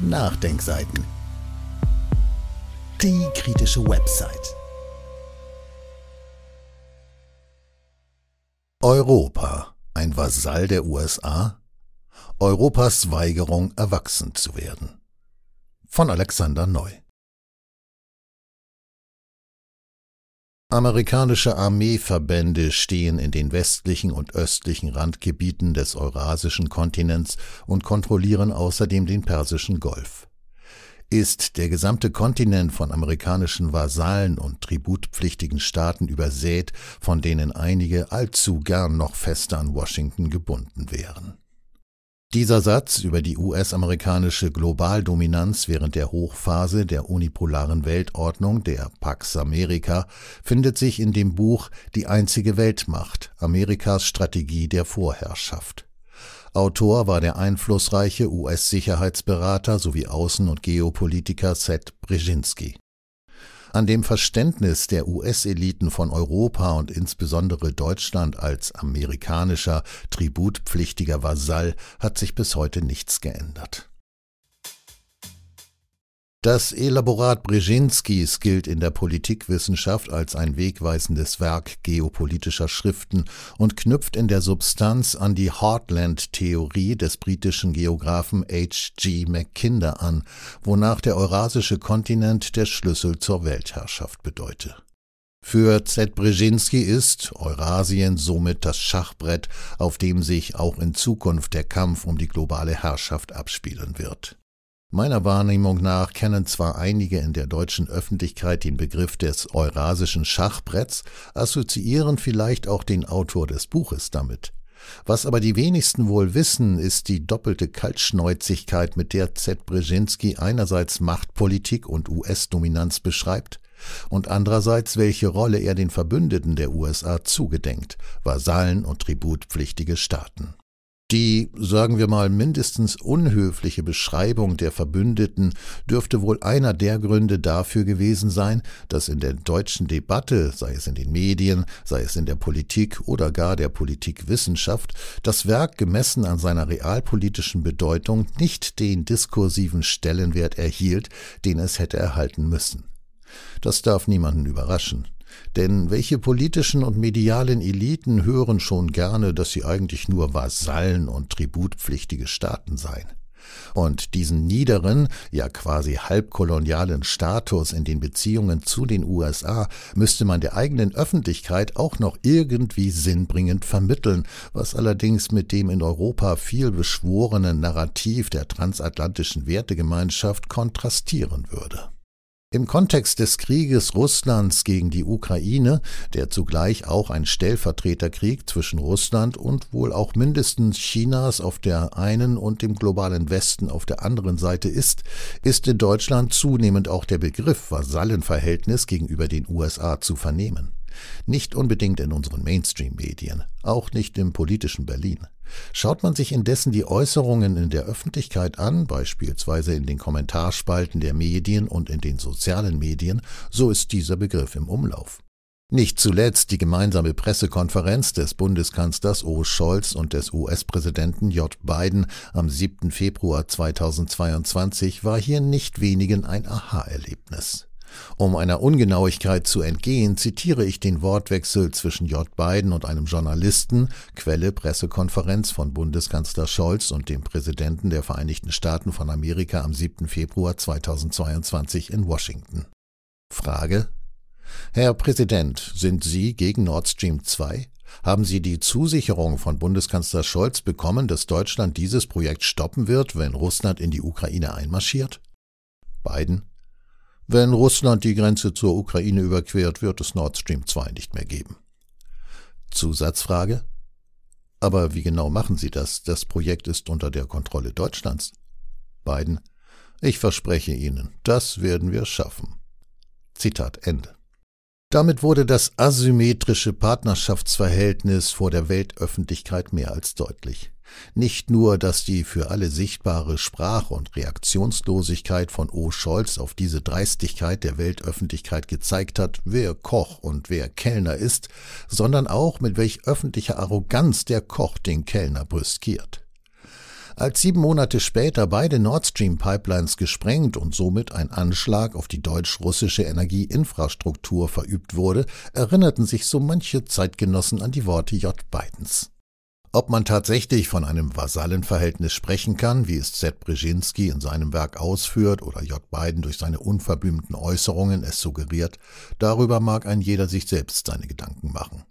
Nachdenkseiten. Die kritische Website. Europa, ein Vasall der USA? Europas Weigerung, erwachsen zu werden. Von Alexander Neu. Amerikanische Armeeverbände stehen in den westlichen und östlichen Randgebieten des eurasischen Kontinents und kontrollieren außerdem den Persischen Golf. Ist der gesamte Kontinent von amerikanischen Vasallen und tributpflichtigen Staaten übersät, von denen einige allzu gern noch fester an Washington gebunden wären. Dieser Satz über die US-amerikanische Globaldominanz während der Hochphase der unipolaren Weltordnung, der Pax America, findet sich in dem Buch Die einzige Weltmacht, Amerikas Strategie der Vorherrschaft. Autor war der einflussreiche US-Sicherheitsberater sowie Außen- und Geopolitiker Seth Brzezinski an dem Verständnis der US-Eliten von Europa und insbesondere Deutschland als amerikanischer, tributpflichtiger Vasall hat sich bis heute nichts geändert. Das Elaborat Brzezinskis gilt in der Politikwissenschaft als ein wegweisendes Werk geopolitischer Schriften und knüpft in der Substanz an die Heartland-Theorie des britischen Geographen H. G. Mackinder an, wonach der eurasische Kontinent der Schlüssel zur Weltherrschaft bedeute. Für Z. Brzezinski ist Eurasien somit das Schachbrett, auf dem sich auch in Zukunft der Kampf um die globale Herrschaft abspielen wird. Meiner Wahrnehmung nach kennen zwar einige in der deutschen Öffentlichkeit den Begriff des eurasischen Schachbretts, assoziieren vielleicht auch den Autor des Buches damit. Was aber die wenigsten wohl wissen, ist die doppelte Kaltschnäuzigkeit, mit der Z. Brzezinski einerseits Machtpolitik und US-Dominanz beschreibt und andererseits welche Rolle er den Verbündeten der USA zugedenkt, Vasallen und tributpflichtige Staaten. Die, sagen wir mal, mindestens unhöfliche Beschreibung der Verbündeten dürfte wohl einer der Gründe dafür gewesen sein, dass in der deutschen Debatte, sei es in den Medien, sei es in der Politik oder gar der Politikwissenschaft, das Werk gemessen an seiner realpolitischen Bedeutung nicht den diskursiven Stellenwert erhielt, den es hätte erhalten müssen. Das darf niemanden überraschen. Denn welche politischen und medialen Eliten hören schon gerne, dass sie eigentlich nur Vasallen und tributpflichtige Staaten seien? Und diesen niederen, ja quasi halbkolonialen Status in den Beziehungen zu den USA müsste man der eigenen Öffentlichkeit auch noch irgendwie sinnbringend vermitteln, was allerdings mit dem in Europa viel beschworenen Narrativ der transatlantischen Wertegemeinschaft kontrastieren würde. Im Kontext des Krieges Russlands gegen die Ukraine, der zugleich auch ein Stellvertreterkrieg zwischen Russland und wohl auch mindestens Chinas auf der einen und dem globalen Westen auf der anderen Seite ist, ist in Deutschland zunehmend auch der Begriff Vasallenverhältnis gegenüber den USA zu vernehmen. Nicht unbedingt in unseren Mainstream-Medien, auch nicht im politischen Berlin. Schaut man sich indessen die Äußerungen in der Öffentlichkeit an, beispielsweise in den Kommentarspalten der Medien und in den sozialen Medien, so ist dieser Begriff im Umlauf. Nicht zuletzt die gemeinsame Pressekonferenz des Bundeskanzlers O. Scholz und des US-Präsidenten J. Biden am 7. Februar 2022 war hier nicht wenigen ein Aha-Erlebnis. Um einer Ungenauigkeit zu entgehen, zitiere ich den Wortwechsel zwischen J. Biden und einem Journalisten, Quelle Pressekonferenz von Bundeskanzler Scholz und dem Präsidenten der Vereinigten Staaten von Amerika am 7. Februar 2022 in Washington. Frage Herr Präsident, sind Sie gegen Nord Stream 2? Haben Sie die Zusicherung von Bundeskanzler Scholz bekommen, dass Deutschland dieses Projekt stoppen wird, wenn Russland in die Ukraine einmarschiert? Biden wenn Russland die Grenze zur Ukraine überquert, wird es Nord Stream 2 nicht mehr geben. Zusatzfrage? Aber wie genau machen Sie das? Das Projekt ist unter der Kontrolle Deutschlands. Biden. Ich verspreche Ihnen, das werden wir schaffen. Zitat Ende. Damit wurde das asymmetrische Partnerschaftsverhältnis vor der Weltöffentlichkeit mehr als deutlich. Nicht nur, dass die für alle sichtbare Sprach- und Reaktionslosigkeit von O. Scholz auf diese Dreistigkeit der Weltöffentlichkeit gezeigt hat, wer Koch und wer Kellner ist, sondern auch, mit welch öffentlicher Arroganz der Koch den Kellner brüskiert. Als sieben Monate später beide Nord Stream Pipelines gesprengt und somit ein Anschlag auf die deutsch-russische Energieinfrastruktur verübt wurde, erinnerten sich so manche Zeitgenossen an die Worte J. Bidens. Ob man tatsächlich von einem Vasallenverhältnis sprechen kann, wie es Z. Brzezinski in seinem Werk ausführt oder J. Biden durch seine unverblümten Äußerungen es suggeriert, darüber mag ein jeder sich selbst seine Gedanken machen.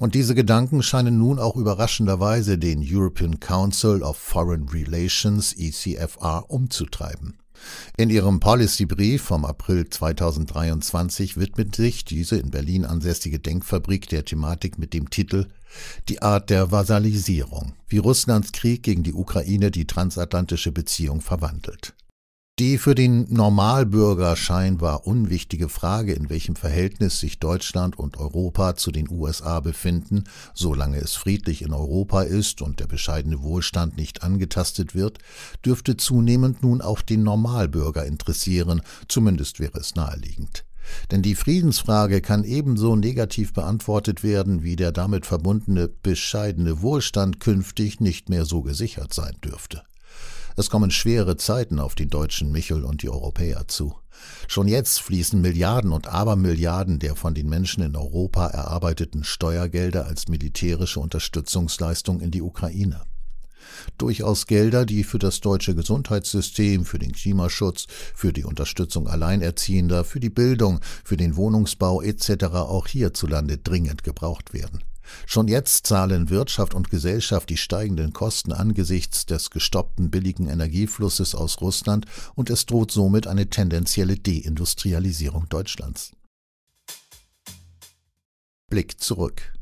Und diese Gedanken scheinen nun auch überraschenderweise den European Council of Foreign Relations ECFR umzutreiben. In ihrem Policy-Brief vom April 2023 widmet sich diese in Berlin ansässige Denkfabrik der Thematik mit dem Titel Die Art der Vasalisierung, wie Russlands Krieg gegen die Ukraine die transatlantische Beziehung verwandelt. Die für den Normalbürger scheinbar unwichtige Frage, in welchem Verhältnis sich Deutschland und Europa zu den USA befinden, solange es friedlich in Europa ist und der bescheidene Wohlstand nicht angetastet wird, dürfte zunehmend nun auch den Normalbürger interessieren, zumindest wäre es naheliegend. Denn die Friedensfrage kann ebenso negativ beantwortet werden, wie der damit verbundene bescheidene Wohlstand künftig nicht mehr so gesichert sein dürfte. Es kommen schwere Zeiten auf die deutschen Michel und die Europäer zu. Schon jetzt fließen Milliarden und Abermilliarden der von den Menschen in Europa erarbeiteten Steuergelder als militärische Unterstützungsleistung in die Ukraine. Durchaus Gelder, die für das deutsche Gesundheitssystem, für den Klimaschutz, für die Unterstützung Alleinerziehender, für die Bildung, für den Wohnungsbau etc. auch hierzulande dringend gebraucht werden. Schon jetzt zahlen Wirtschaft und Gesellschaft die steigenden Kosten angesichts des gestoppten billigen Energieflusses aus Russland und es droht somit eine tendenzielle Deindustrialisierung Deutschlands. Blick zurück.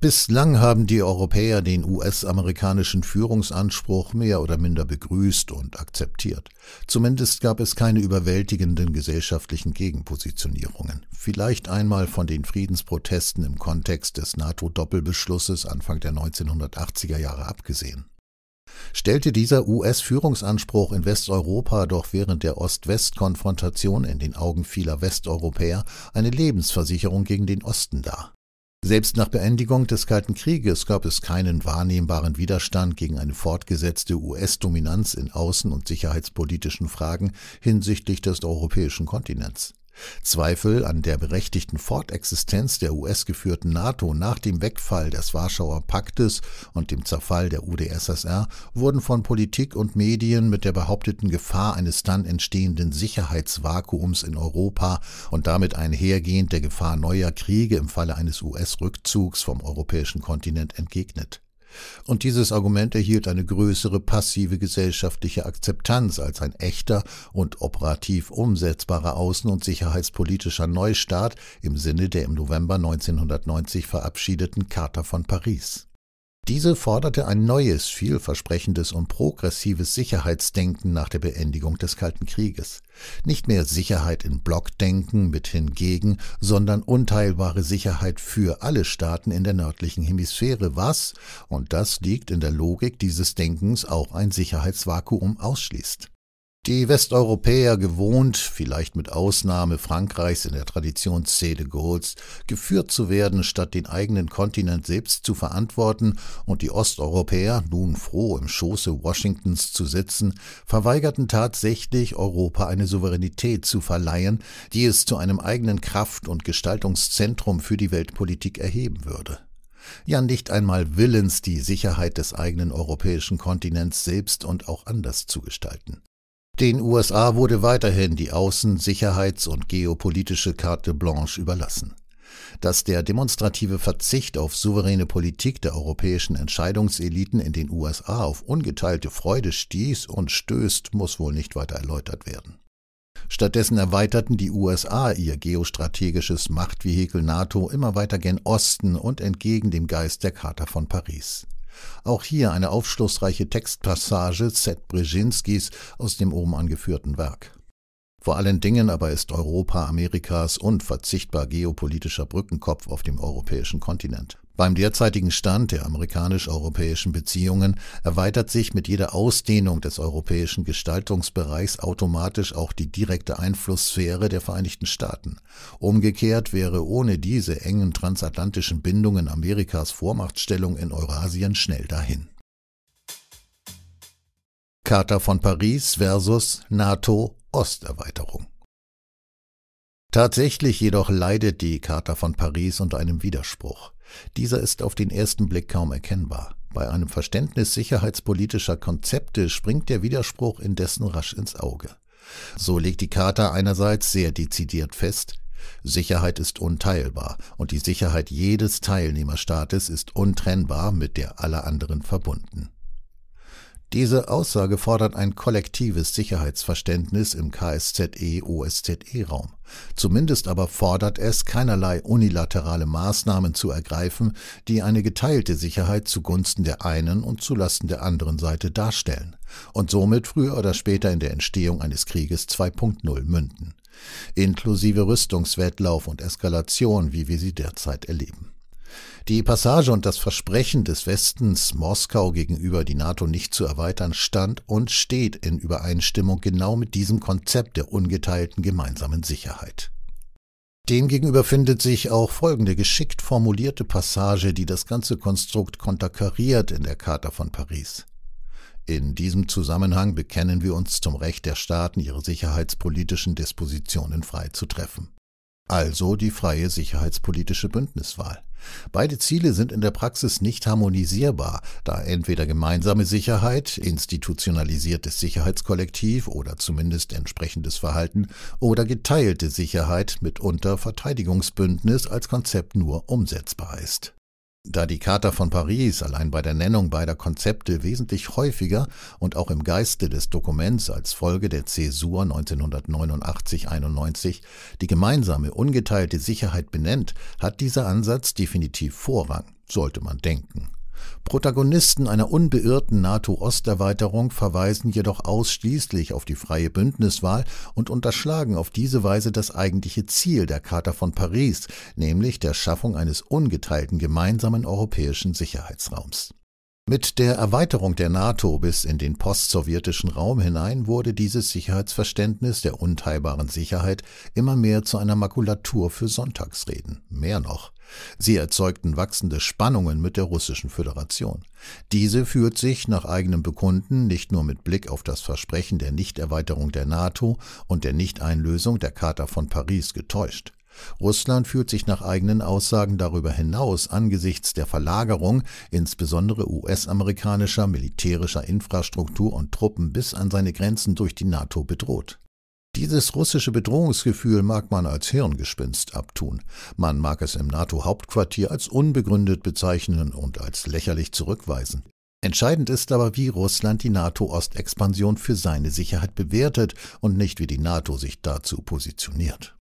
Bislang haben die Europäer den US-amerikanischen Führungsanspruch mehr oder minder begrüßt und akzeptiert. Zumindest gab es keine überwältigenden gesellschaftlichen Gegenpositionierungen. Vielleicht einmal von den Friedensprotesten im Kontext des NATO-Doppelbeschlusses Anfang der 1980er Jahre abgesehen. Stellte dieser US-Führungsanspruch in Westeuropa doch während der Ost-West-Konfrontation in den Augen vieler Westeuropäer eine Lebensversicherung gegen den Osten dar. Selbst nach Beendigung des Kalten Krieges gab es keinen wahrnehmbaren Widerstand gegen eine fortgesetzte US-Dominanz in außen- und sicherheitspolitischen Fragen hinsichtlich des europäischen Kontinents. Zweifel an der berechtigten Fortexistenz der US-geführten NATO nach dem Wegfall des Warschauer Paktes und dem Zerfall der UdSSR wurden von Politik und Medien mit der behaupteten Gefahr eines dann entstehenden Sicherheitsvakuums in Europa und damit einhergehend der Gefahr neuer Kriege im Falle eines US-Rückzugs vom europäischen Kontinent entgegnet. Und dieses Argument erhielt eine größere passive gesellschaftliche Akzeptanz als ein echter und operativ umsetzbarer außen- und sicherheitspolitischer Neustart im Sinne der im November 1990 verabschiedeten Charta von Paris. Diese forderte ein neues, vielversprechendes und progressives Sicherheitsdenken nach der Beendigung des Kalten Krieges. Nicht mehr Sicherheit in Blockdenken mit hingegen, sondern unteilbare Sicherheit für alle Staaten in der nördlichen Hemisphäre, was, und das liegt in der Logik dieses Denkens, auch ein Sicherheitsvakuum ausschließt. Die Westeuropäer gewohnt, vielleicht mit Ausnahme Frankreichs in der Traditionsszene Gauls, geführt zu werden, statt den eigenen Kontinent selbst zu verantworten, und die Osteuropäer, nun froh im Schoße Washingtons zu sitzen, verweigerten tatsächlich, Europa eine Souveränität zu verleihen, die es zu einem eigenen Kraft- und Gestaltungszentrum für die Weltpolitik erheben würde ja nicht einmal willens, die Sicherheit des eigenen europäischen Kontinents selbst und auch anders zu gestalten. Den USA wurde weiterhin die außen-, sicherheits- und geopolitische Carte blanche überlassen. Dass der demonstrative Verzicht auf souveräne Politik der europäischen Entscheidungseliten in den USA auf ungeteilte Freude stieß und stößt, muss wohl nicht weiter erläutert werden. Stattdessen erweiterten die USA ihr geostrategisches Machtvehikel NATO immer weiter gen Osten und entgegen dem Geist der Charta von Paris. Auch hier eine aufschlussreiche Textpassage Z. Brzezinskis aus dem oben angeführten Werk. Vor allen Dingen aber ist Europa Amerikas unverzichtbar geopolitischer Brückenkopf auf dem europäischen Kontinent. Beim derzeitigen Stand der amerikanisch-europäischen Beziehungen erweitert sich mit jeder Ausdehnung des europäischen Gestaltungsbereichs automatisch auch die direkte Einflusssphäre der Vereinigten Staaten. Umgekehrt wäre ohne diese engen transatlantischen Bindungen Amerikas Vormachtstellung in Eurasien schnell dahin. Charta von Paris versus NATO-Osterweiterung. Tatsächlich jedoch leidet die Charta von Paris unter einem Widerspruch. Dieser ist auf den ersten Blick kaum erkennbar. Bei einem Verständnis sicherheitspolitischer Konzepte springt der Widerspruch indessen rasch ins Auge. So legt die Charta einerseits sehr dezidiert fest, Sicherheit ist unteilbar und die Sicherheit jedes Teilnehmerstaates ist untrennbar mit der aller anderen verbunden. Diese Aussage fordert ein kollektives Sicherheitsverständnis im KSZE-OSZE-Raum. Zumindest aber fordert es, keinerlei unilaterale Maßnahmen zu ergreifen, die eine geteilte Sicherheit zugunsten der einen und zulasten der anderen Seite darstellen und somit früher oder später in der Entstehung eines Krieges 2.0 münden, inklusive Rüstungswettlauf und Eskalation, wie wir sie derzeit erleben. Die Passage und das Versprechen des Westens, Moskau gegenüber die NATO nicht zu erweitern, stand und steht in Übereinstimmung genau mit diesem Konzept der ungeteilten gemeinsamen Sicherheit. Demgegenüber findet sich auch folgende geschickt formulierte Passage, die das ganze Konstrukt konterkariert in der Charta von Paris. In diesem Zusammenhang bekennen wir uns zum Recht der Staaten, ihre sicherheitspolitischen Dispositionen frei zu treffen. Also die freie sicherheitspolitische Bündniswahl. Beide Ziele sind in der Praxis nicht harmonisierbar, da entweder gemeinsame Sicherheit, institutionalisiertes Sicherheitskollektiv oder zumindest entsprechendes Verhalten oder geteilte Sicherheit mitunter Verteidigungsbündnis als Konzept nur umsetzbar ist. Da die Charta von Paris allein bei der Nennung beider Konzepte wesentlich häufiger und auch im Geiste des Dokuments als Folge der Zäsur 1989-91 die gemeinsame ungeteilte Sicherheit benennt, hat dieser Ansatz definitiv Vorrang, sollte man denken Protagonisten einer unbeirrten NATO-Osterweiterung verweisen jedoch ausschließlich auf die freie Bündniswahl und unterschlagen auf diese Weise das eigentliche Ziel der Charta von Paris, nämlich der Schaffung eines ungeteilten gemeinsamen europäischen Sicherheitsraums. Mit der Erweiterung der NATO bis in den postsowjetischen Raum hinein wurde dieses Sicherheitsverständnis der unteilbaren Sicherheit immer mehr zu einer Makulatur für Sonntagsreden. Mehr noch. Sie erzeugten wachsende Spannungen mit der Russischen Föderation. Diese führt sich nach eigenem Bekunden nicht nur mit Blick auf das Versprechen der Nichterweiterung der NATO und der Nichteinlösung der Charta von Paris getäuscht. Russland fühlt sich nach eigenen Aussagen darüber hinaus angesichts der Verlagerung insbesondere US-amerikanischer militärischer Infrastruktur und Truppen bis an seine Grenzen durch die NATO bedroht. Dieses russische Bedrohungsgefühl mag man als Hirngespinst abtun. Man mag es im NATO-Hauptquartier als unbegründet bezeichnen und als lächerlich zurückweisen. Entscheidend ist aber, wie Russland die NATO-Ostexpansion für seine Sicherheit bewertet und nicht wie die NATO sich dazu positioniert.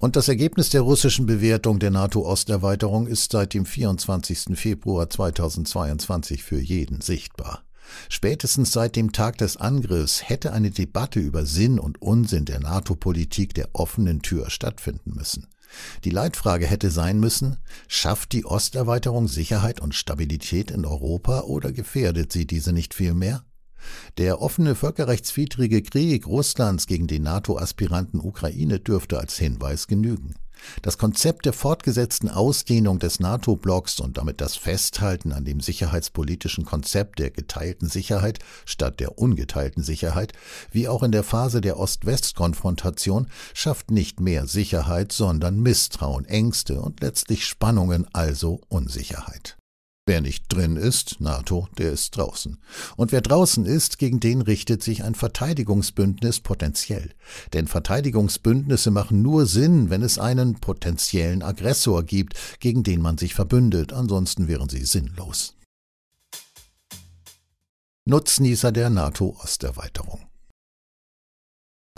Und das Ergebnis der russischen Bewertung der NATO-Osterweiterung ist seit dem 24. Februar 2022 für jeden sichtbar. Spätestens seit dem Tag des Angriffs hätte eine Debatte über Sinn und Unsinn der NATO-Politik der offenen Tür stattfinden müssen. Die Leitfrage hätte sein müssen, schafft die Osterweiterung Sicherheit und Stabilität in Europa oder gefährdet sie diese nicht vielmehr? Der offene völkerrechtswidrige Krieg Russlands gegen den NATO-Aspiranten Ukraine dürfte als Hinweis genügen. Das Konzept der fortgesetzten Ausdehnung des NATO-Blocks und damit das Festhalten an dem sicherheitspolitischen Konzept der geteilten Sicherheit statt der ungeteilten Sicherheit, wie auch in der Phase der Ost-West-Konfrontation, schafft nicht mehr Sicherheit, sondern Misstrauen, Ängste und letztlich Spannungen, also Unsicherheit. Wer nicht drin ist, NATO, der ist draußen. Und wer draußen ist, gegen den richtet sich ein Verteidigungsbündnis potenziell. Denn Verteidigungsbündnisse machen nur Sinn, wenn es einen potenziellen Aggressor gibt, gegen den man sich verbündet, ansonsten wären sie sinnlos. Nutznießer der NATO-Osterweiterung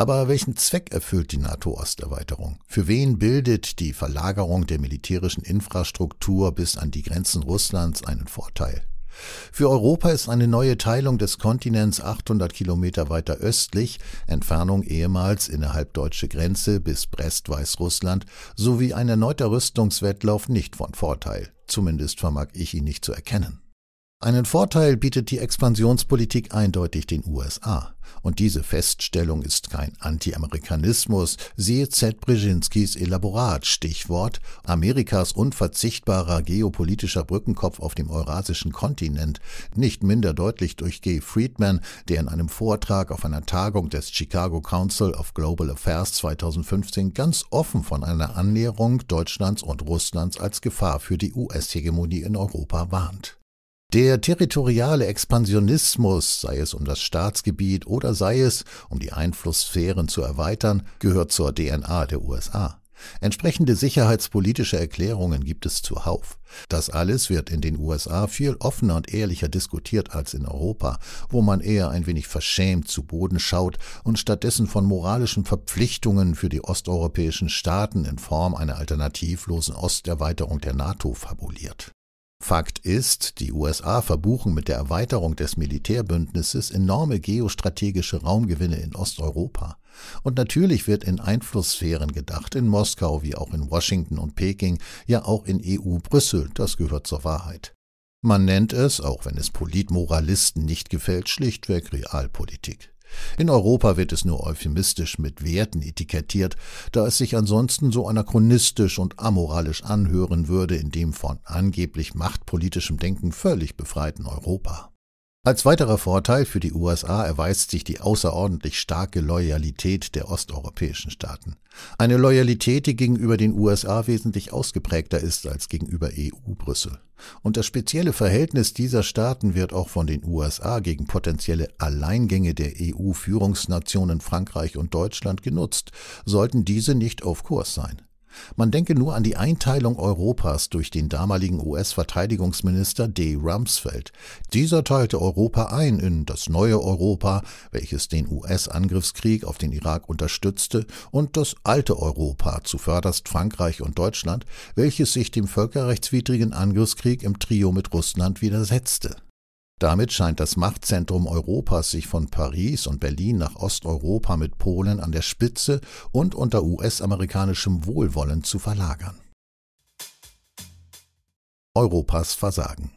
aber welchen Zweck erfüllt die NATO-Osterweiterung? Für wen bildet die Verlagerung der militärischen Infrastruktur bis an die Grenzen Russlands einen Vorteil? Für Europa ist eine neue Teilung des Kontinents 800 Kilometer weiter östlich, Entfernung ehemals innerhalb deutsche Grenze bis Brest-Weißrussland, sowie ein erneuter Rüstungswettlauf nicht von Vorteil. Zumindest vermag ich ihn nicht zu erkennen. Einen Vorteil bietet die Expansionspolitik eindeutig den USA. Und diese Feststellung ist kein Anti-Amerikanismus, siehe Z. Brzezinskis Elaborat, Stichwort Amerikas unverzichtbarer geopolitischer Brückenkopf auf dem eurasischen Kontinent, nicht minder deutlich durch G. Friedman, der in einem Vortrag auf einer Tagung des Chicago Council of Global Affairs 2015 ganz offen von einer Annäherung Deutschlands und Russlands als Gefahr für die US-Hegemonie in Europa warnt. Der territoriale Expansionismus, sei es um das Staatsgebiet oder sei es, um die Einflusssphären zu erweitern, gehört zur DNA der USA. Entsprechende sicherheitspolitische Erklärungen gibt es zuhauf. Das alles wird in den USA viel offener und ehrlicher diskutiert als in Europa, wo man eher ein wenig verschämt zu Boden schaut und stattdessen von moralischen Verpflichtungen für die osteuropäischen Staaten in Form einer alternativlosen Osterweiterung der NATO fabuliert. Fakt ist, die USA verbuchen mit der Erweiterung des Militärbündnisses enorme geostrategische Raumgewinne in Osteuropa. Und natürlich wird in Einflusssphären gedacht, in Moskau wie auch in Washington und Peking, ja auch in EU-Brüssel, das gehört zur Wahrheit. Man nennt es, auch wenn es Politmoralisten nicht gefällt, schlichtweg Realpolitik. In Europa wird es nur euphemistisch mit Werten etikettiert, da es sich ansonsten so anachronistisch und amoralisch anhören würde in dem von angeblich machtpolitischem Denken völlig befreiten Europa. Als weiterer Vorteil für die USA erweist sich die außerordentlich starke Loyalität der osteuropäischen Staaten. Eine Loyalität, die gegenüber den USA wesentlich ausgeprägter ist als gegenüber EU-Brüssel. Und das spezielle Verhältnis dieser Staaten wird auch von den USA gegen potenzielle Alleingänge der EU-Führungsnationen Frankreich und Deutschland genutzt, sollten diese nicht auf Kurs sein. Man denke nur an die Einteilung Europas durch den damaligen US-Verteidigungsminister D. Rumsfeld. Dieser teilte Europa ein in das neue Europa, welches den US-Angriffskrieg auf den Irak unterstützte, und das alte Europa, zuvörderst Frankreich und Deutschland, welches sich dem völkerrechtswidrigen Angriffskrieg im Trio mit Russland widersetzte. Damit scheint das Machtzentrum Europas sich von Paris und Berlin nach Osteuropa mit Polen an der Spitze und unter US-amerikanischem Wohlwollen zu verlagern. Europas Versagen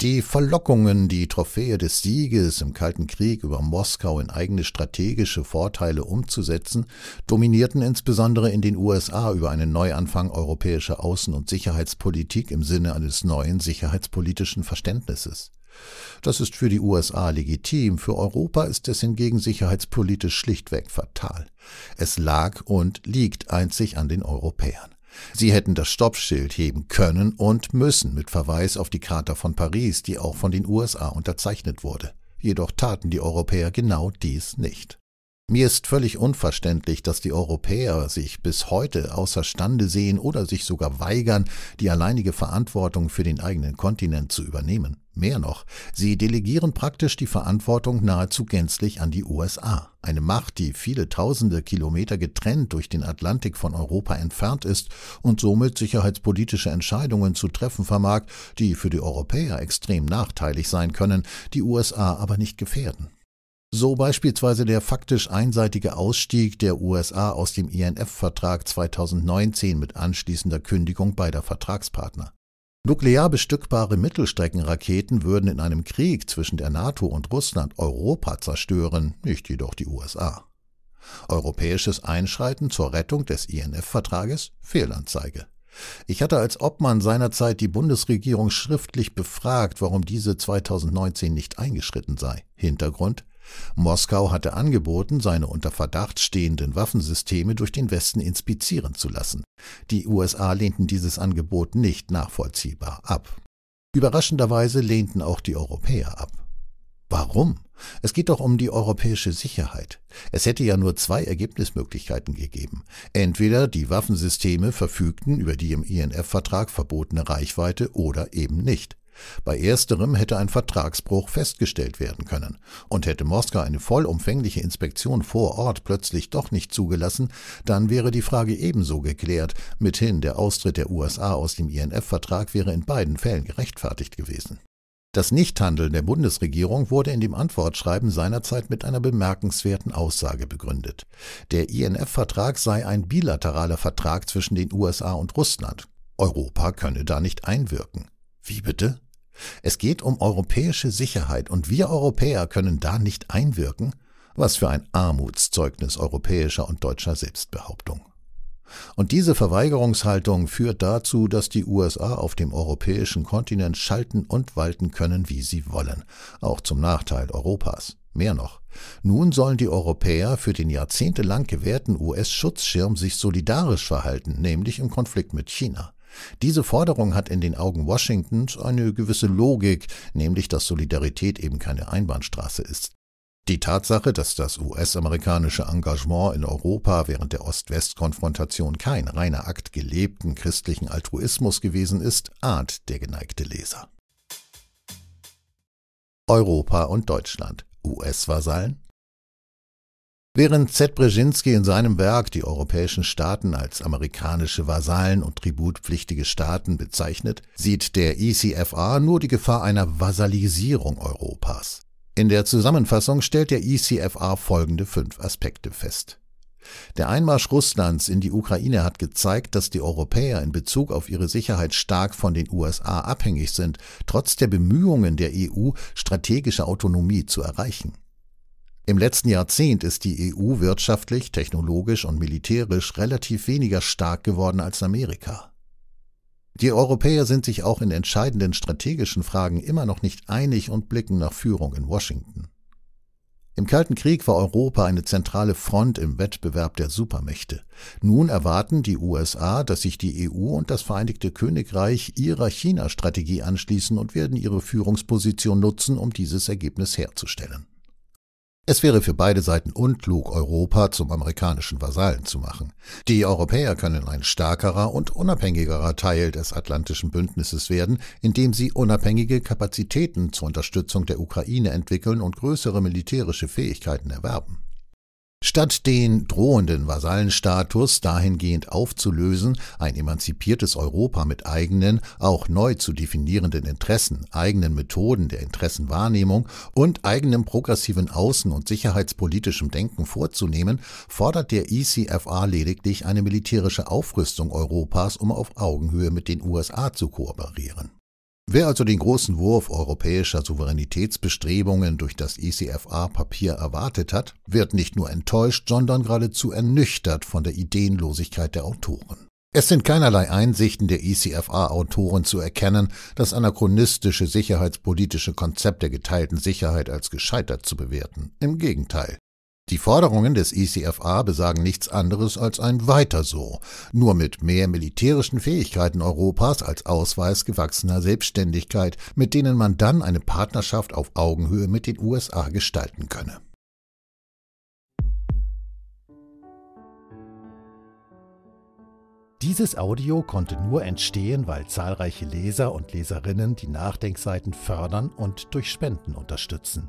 die Verlockungen, die Trophäe des Sieges im Kalten Krieg über Moskau in eigene strategische Vorteile umzusetzen, dominierten insbesondere in den USA über einen Neuanfang europäischer Außen- und Sicherheitspolitik im Sinne eines neuen sicherheitspolitischen Verständnisses. Das ist für die USA legitim, für Europa ist es hingegen sicherheitspolitisch schlichtweg fatal. Es lag und liegt einzig an den Europäern. Sie hätten das Stoppschild heben können und müssen mit Verweis auf die Charta von Paris, die auch von den USA unterzeichnet wurde. Jedoch taten die Europäer genau dies nicht. Mir ist völlig unverständlich, dass die Europäer sich bis heute außerstande sehen oder sich sogar weigern, die alleinige Verantwortung für den eigenen Kontinent zu übernehmen. Mehr noch, sie delegieren praktisch die Verantwortung nahezu gänzlich an die USA, eine Macht, die viele tausende Kilometer getrennt durch den Atlantik von Europa entfernt ist und somit sicherheitspolitische Entscheidungen zu treffen vermag, die für die Europäer extrem nachteilig sein können, die USA aber nicht gefährden. So beispielsweise der faktisch einseitige Ausstieg der USA aus dem INF-Vertrag 2019 mit anschließender Kündigung beider Vertragspartner. Nuklear bestückbare Mittelstreckenraketen würden in einem Krieg zwischen der NATO und Russland Europa zerstören, nicht jedoch die USA. Europäisches Einschreiten zur Rettung des INF-Vertrages Fehlanzeige. Ich hatte als Obmann seinerzeit die Bundesregierung schriftlich befragt, warum diese 2019 nicht eingeschritten sei. Hintergrund Moskau hatte angeboten, seine unter Verdacht stehenden Waffensysteme durch den Westen inspizieren zu lassen. Die USA lehnten dieses Angebot nicht nachvollziehbar ab. Überraschenderweise lehnten auch die Europäer ab. Warum? Es geht doch um die europäische Sicherheit. Es hätte ja nur zwei Ergebnismöglichkeiten gegeben. Entweder die Waffensysteme verfügten über die im INF-Vertrag verbotene Reichweite oder eben nicht. Bei ersterem hätte ein Vertragsbruch festgestellt werden können. Und hätte Moskau eine vollumfängliche Inspektion vor Ort plötzlich doch nicht zugelassen, dann wäre die Frage ebenso geklärt. Mithin der Austritt der USA aus dem INF-Vertrag wäre in beiden Fällen gerechtfertigt gewesen. Das Nichthandeln der Bundesregierung wurde in dem Antwortschreiben seinerzeit mit einer bemerkenswerten Aussage begründet. Der INF-Vertrag sei ein bilateraler Vertrag zwischen den USA und Russland. Europa könne da nicht einwirken. Wie bitte? Es geht um europäische Sicherheit und wir Europäer können da nicht einwirken? Was für ein Armutszeugnis europäischer und deutscher Selbstbehauptung. Und diese Verweigerungshaltung führt dazu, dass die USA auf dem europäischen Kontinent schalten und walten können, wie sie wollen, auch zum Nachteil Europas. Mehr noch, nun sollen die Europäer für den jahrzehntelang gewährten US-Schutzschirm sich solidarisch verhalten, nämlich im Konflikt mit China. Diese Forderung hat in den Augen Washingtons eine gewisse Logik, nämlich dass Solidarität eben keine Einbahnstraße ist. Die Tatsache, dass das US-amerikanische Engagement in Europa während der Ost-West-Konfrontation kein reiner Akt gelebten christlichen Altruismus gewesen ist, ahnt der geneigte Leser. Europa und Deutschland, US-Vasallen? Während Z. Brzezinski in seinem Werk die europäischen Staaten als amerikanische Vasallen und tributpflichtige Staaten bezeichnet, sieht der ECFR nur die Gefahr einer Vasalisierung Europas. In der Zusammenfassung stellt der ECFR folgende fünf Aspekte fest. Der Einmarsch Russlands in die Ukraine hat gezeigt, dass die Europäer in Bezug auf ihre Sicherheit stark von den USA abhängig sind, trotz der Bemühungen der EU, strategische Autonomie zu erreichen. Im letzten Jahrzehnt ist die EU wirtschaftlich, technologisch und militärisch relativ weniger stark geworden als Amerika. Die Europäer sind sich auch in entscheidenden strategischen Fragen immer noch nicht einig und blicken nach Führung in Washington. Im Kalten Krieg war Europa eine zentrale Front im Wettbewerb der Supermächte. Nun erwarten die USA, dass sich die EU und das Vereinigte Königreich ihrer China-Strategie anschließen und werden ihre Führungsposition nutzen, um dieses Ergebnis herzustellen. Es wäre für beide Seiten unklug, Europa zum amerikanischen Vasallen zu machen. Die Europäer können ein stärkerer und unabhängigerer Teil des Atlantischen Bündnisses werden, indem sie unabhängige Kapazitäten zur Unterstützung der Ukraine entwickeln und größere militärische Fähigkeiten erwerben. Statt den drohenden Vasallenstatus dahingehend aufzulösen, ein emanzipiertes Europa mit eigenen, auch neu zu definierenden Interessen, eigenen Methoden der Interessenwahrnehmung und eigenem progressiven außen- und sicherheitspolitischem Denken vorzunehmen, fordert der ECFA lediglich eine militärische Aufrüstung Europas, um auf Augenhöhe mit den USA zu kooperieren. Wer also den großen Wurf europäischer Souveränitätsbestrebungen durch das ECFA-Papier erwartet hat, wird nicht nur enttäuscht, sondern geradezu ernüchtert von der Ideenlosigkeit der Autoren. Es sind keinerlei Einsichten der ECFA-Autoren zu erkennen, das anachronistische sicherheitspolitische Konzept der geteilten Sicherheit als gescheitert zu bewerten. Im Gegenteil, die Forderungen des ICFA e besagen nichts anderes als ein Weiter so, nur mit mehr militärischen Fähigkeiten Europas als Ausweis gewachsener Selbstständigkeit, mit denen man dann eine Partnerschaft auf Augenhöhe mit den USA gestalten könne. Dieses Audio konnte nur entstehen, weil zahlreiche Leser und Leserinnen die Nachdenkseiten fördern und durch Spenden unterstützen.